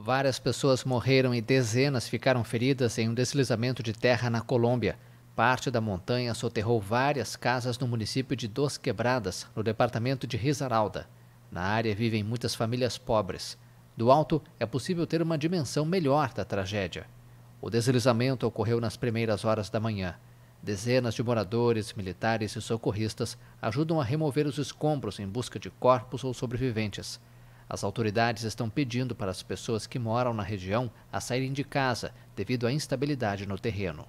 Várias pessoas morreram e dezenas ficaram feridas em um deslizamento de terra na Colômbia. Parte da montanha soterrou várias casas no município de Dos Quebradas, no departamento de Risaralda. Na área vivem muitas famílias pobres. Do alto, é possível ter uma dimensão melhor da tragédia. O deslizamento ocorreu nas primeiras horas da manhã. Dezenas de moradores, militares e socorristas ajudam a remover os escombros em busca de corpos ou sobreviventes. As autoridades estão pedindo para as pessoas que moram na região a saírem de casa devido à instabilidade no terreno.